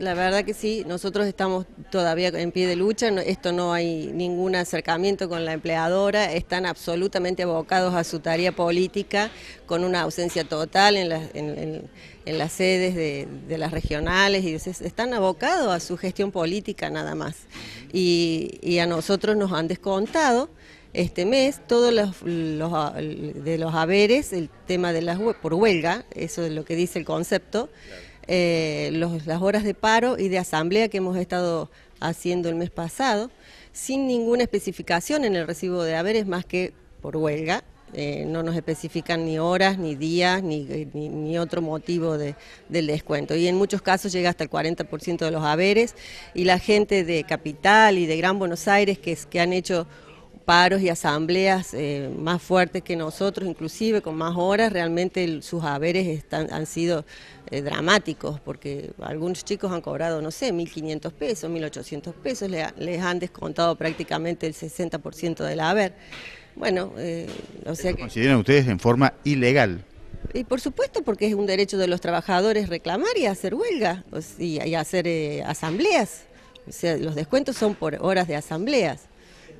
La verdad que sí, nosotros estamos todavía en pie de lucha, esto no hay ningún acercamiento con la empleadora, están absolutamente abocados a su tarea política con una ausencia total en, en, las sedes de, las regionales y están abocados a su gestión política nada más. Y, a nosotros nos han descontado este mes todos los, de los haberes, el tema de las por huelga, eso es lo que dice el concepto. Eh, las horas de paro y de asamblea que hemos estado haciendo el mes pasado, sin ninguna especificación en el recibo de haberes más que por huelga. Eh, no nos especifican ni horas, ni días, eh, ni, otro motivo de, del descuento. Y en muchos casos llega hasta el 40% de los haberes y la gente de Capital y de Gran Buenos Aires que, que han hecho paros y asambleas eh, más fuertes que nosotros, inclusive con más horas, realmente sus haberes están, han sido eh, dramáticos, porque algunos chicos han cobrado, no sé, 1.500 pesos, 1.800 pesos, les han descontado prácticamente el 60% del haber. Bueno, eh, o sea que... ¿Consideran ustedes en forma ilegal? Y por supuesto, porque es un derecho de los trabajadores reclamar y hacer huelga y, y hacer eh, asambleas. O sea, los descuentos son por horas de asambleas.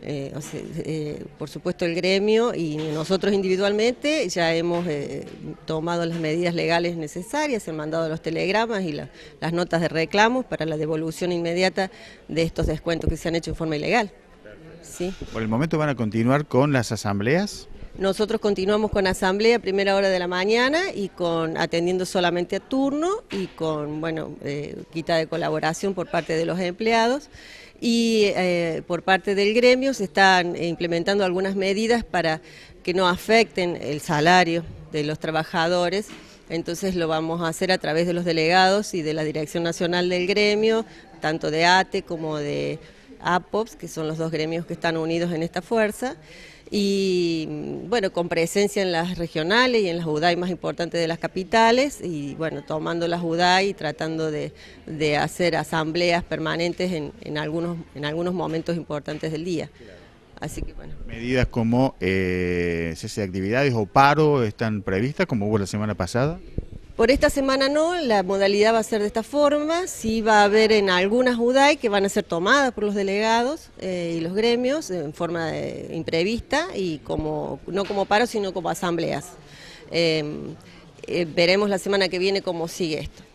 Eh, eh, por supuesto el gremio y nosotros individualmente ya hemos eh, tomado las medidas legales necesarias, han mandado los telegramas y las notas de reclamos para la devolución inmediata de estos descuentos que se han hecho en forma ilegal. ¿Sí? Por el momento van a continuar con las asambleas. Nosotros continuamos con asamblea a primera hora de la mañana y con atendiendo solamente a turno y con bueno eh, quita de colaboración por parte de los empleados y eh, por parte del gremio se están implementando algunas medidas para que no afecten el salario de los trabajadores. Entonces lo vamos a hacer a través de los delegados y de la Dirección Nacional del Gremio, tanto de ATE como de APOPS, que son los dos gremios que están unidos en esta fuerza y bueno, con presencia en las regionales y en las UDAI más importantes de las capitales, y bueno, tomando las UDAI y tratando de, hacer asambleas permanentes en, en, algunos, en algunos momentos importantes del día. Así que bueno. Medidas como eh, cese de actividades o paro están previstas, como hubo la semana pasada. Por esta semana no, la modalidad va a ser de esta forma, sí va a haber en algunas UDAI que van a ser tomadas por los delegados eh, y los gremios en forma imprevista y como no como paro sino como asambleas. Em, eh, veremos la semana que viene cómo sigue esto.